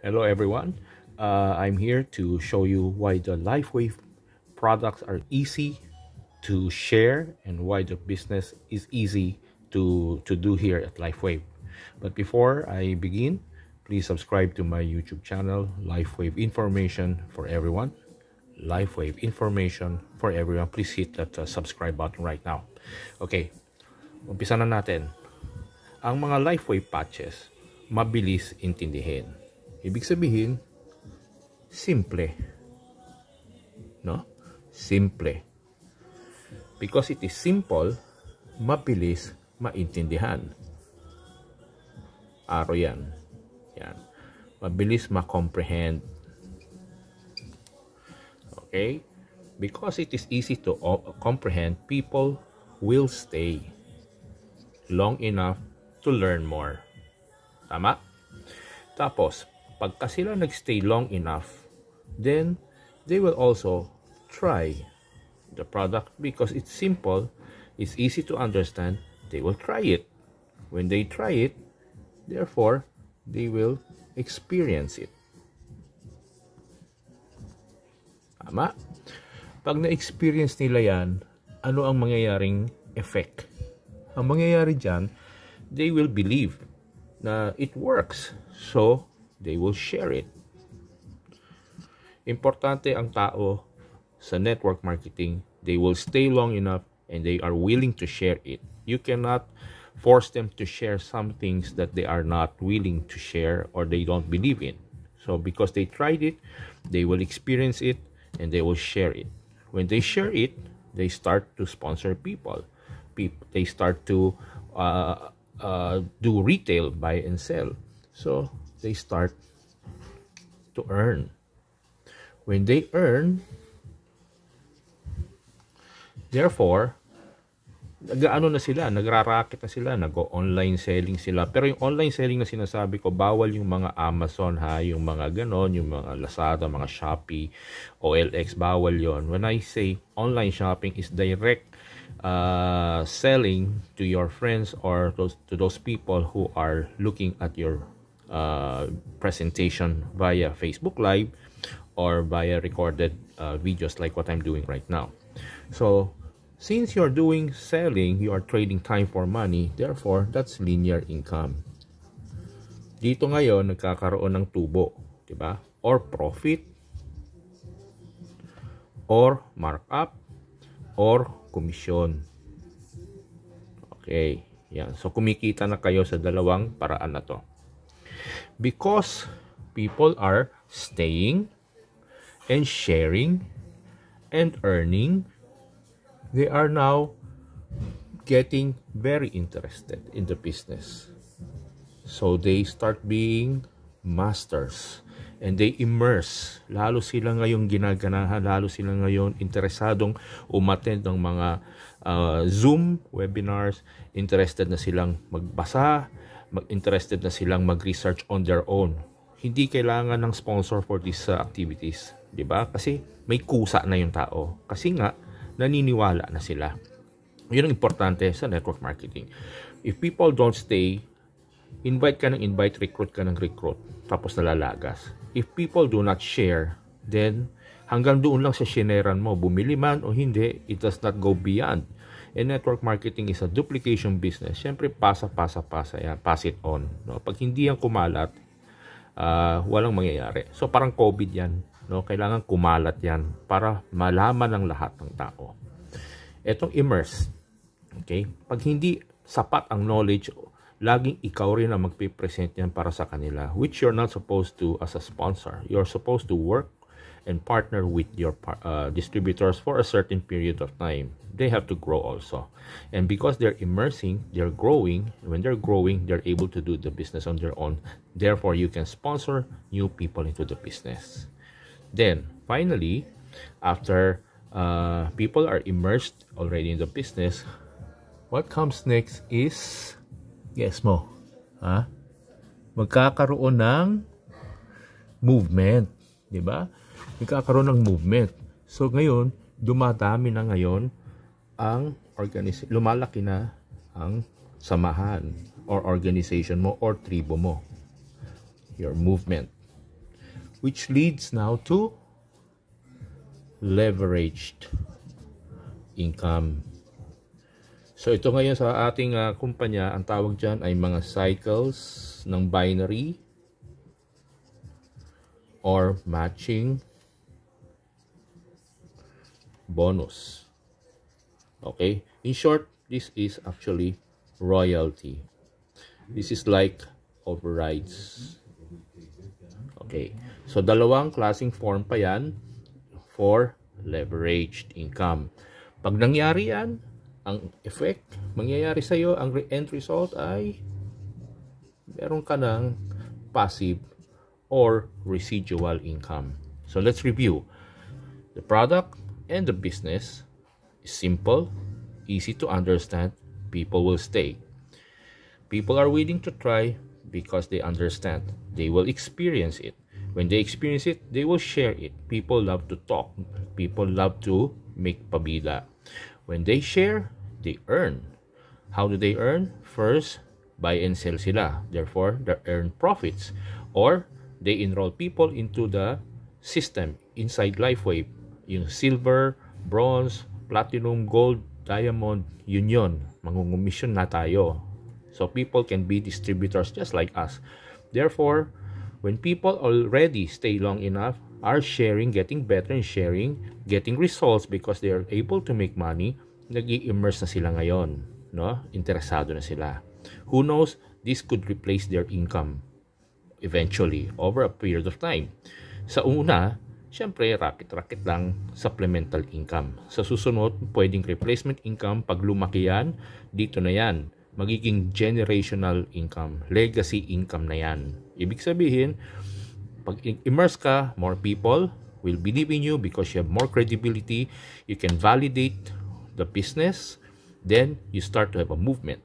Hello everyone, uh, I'm here to show you why the LifeWave products are easy to share and why the business is easy to, to do here at LifeWave. But before I begin, please subscribe to my YouTube channel, LifeWave Information for Everyone. LifeWave Information for Everyone. Please hit that uh, subscribe button right now. Okay, umpisa na natin. Ang mga LifeWave patches, mabilis intindihin Ibig sabihin, simple. No? Simple. Because it is simple, mabilis maintindihan. Araw yan. Yan. Mabilis ma-comprehend. Okay? Because it is easy to uh, comprehend, people will stay long enough to learn more. Tama? Tapos, pagka sila nagstay long enough, then they will also try the product because it's simple, it's easy to understand, they will try it. When they try it, therefore, they will experience it. Tama? Pag na-experience nila yan, ano ang mangyayaring effect? Ang mangyayari dyan, they will believe na it works. So, they will share it. Importante ang tao sa network marketing. They will stay long enough and they are willing to share it. You cannot force them to share some things that they are not willing to share or they don't believe in. So because they tried it, they will experience it and they will share it. When they share it, they start to sponsor people. people they start to uh, uh, do retail, buy and sell. So they start to earn. When they earn, therefore, nag-ano na sila, nagraracket na sila, nag-online selling sila. Pero yung online selling na sinasabi ko, bawal yung mga Amazon ha, yung mga ganon, yung mga Lazada, mga Shopee, OLX, bawal yon. When I say online shopping is direct uh, selling to your friends or to, to those people who are looking at your uh, presentation via Facebook Live or via recorded uh, videos like what I'm doing right now. So since you're doing selling, you are trading time for money, therefore that's linear income. Dito ngayon nagkakaroon ng tubo, 'di ba? Or profit or markup or commission. Okay, yan. So kumikita na kayo sa dalawang paraan na 'to because people are staying and sharing and earning they are now getting very interested in the business so they start being masters and they immerse lalo sila ngayon ginaganahan lalo sila ngayon interesadong umattend ng mga uh, Zoom webinars interested na silang magbasa interested na silang mag-research on their own. Hindi kailangan ng sponsor for these uh, activities, 'di ba? Kasi may kusa na 'yung tao. Kasi nga naniniwala na sila. 'Yun ang importante sa network marketing. If people don't stay, invite ka ng invite, recruit ka ng recruit, tapos nalalagas. If people do not share, then hanggang doon lang sa shineran mo, bumili man o hindi, it does not go beyond And network marketing is a duplication business. Siyempre, pasa, pasa, pasa. Yan, pass it on. No? Pag hindi yan kumalat, uh, walang mangyayari. So, parang COVID yan. No? Kailangan kumalat yan para malaman ng lahat ng tao. Etong immerse. Okay? Pag hindi sapat ang knowledge, laging ikaw rin ang magpipresent yan para sa kanila. Which you're not supposed to as a sponsor. You're supposed to work and partner with your uh, distributors for a certain period of time they have to grow also and because they're immersing they're growing when they're growing they're able to do the business on their own therefore you can sponsor new people into the business then finally after uh, people are immersed already in the business what comes next is yes mo ha huh? magkakaroon ng movement 'di ba? Nagkakaroon ng movement. So ngayon, dumadami na ngayon ang organis lumalaki na ang samahan or organization mo or tribo mo. Your movement which leads now to leveraged income. So ito ngayon sa ating uh, kumpanya, ang tawag dyan ay mga cycles ng binary or matching bonus. Okay? In short, this is actually royalty. This is like overrides. Okay. So, dalawang klaseng form pa yan for leveraged income. Pag nangyari yan, ang effect, mangyayari sa'yo, ang re end result ay meron ka ng passive or residual income. So let's review. The product and the business is simple, easy to understand, people will stay. People are willing to try because they understand. They will experience it. When they experience it, they will share it. People love to talk. People love to make pabila. When they share, they earn. How do they earn? First, buy and sell sila. Therefore, they earn profits. Or they enroll people into the system inside LifeWave. Yung silver, bronze, platinum, gold, diamond, union. yun. Mangungumisyon na tayo. So people can be distributors just like us. Therefore, when people already stay long enough, are sharing, getting better in sharing, getting results because they are able to make money, nag immerse na sila ngayon. No? Interesado na sila. Who knows, this could replace their income eventually over a period of time. Sa una, syempre racket-racket lang supplemental income. Sa susunod, pwedeng replacement income pag lumaki yan, dito na yan. Magiging generational income, legacy income na yan. Ibig sabihin, pag immerse ka, more people will believe in you because you have more credibility, you can validate the business, then you start to have a movement.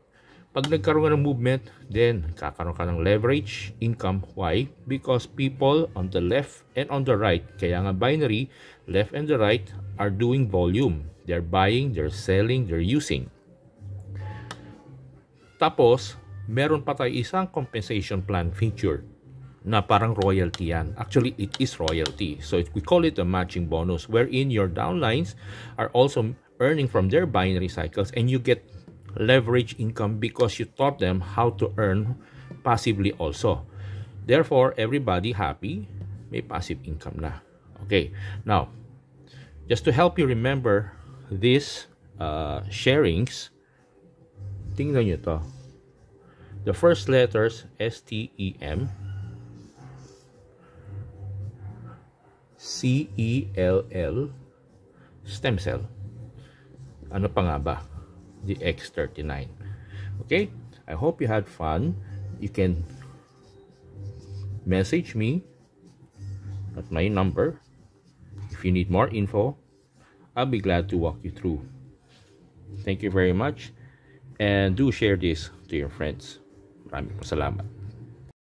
Pag nagkaroon ka ng movement, then kakaroon ka ng leverage income. Why? Because people on the left and on the right, kaya nga binary, left and the right are doing volume. They're buying, they're selling, they're using. Tapos, meron pa tayo isang compensation plan feature na parang royalty yan. Actually, it is royalty. So, we call it a matching bonus wherein your downlines are also earning from their binary cycles and you get leverage income because you taught them how to earn passively also. Therefore, everybody happy, may passive income na. Okay, now, just to help you remember these uh, sharings, tingnan nyo to. The first letters, S-T-E-M, C-E-L-L, stem cell. Ano pa nga ba? the X39 okay I hope you had fun you can message me at my number if you need more info I'll be glad to walk you through thank you very much and do share this to your friends maraming salamat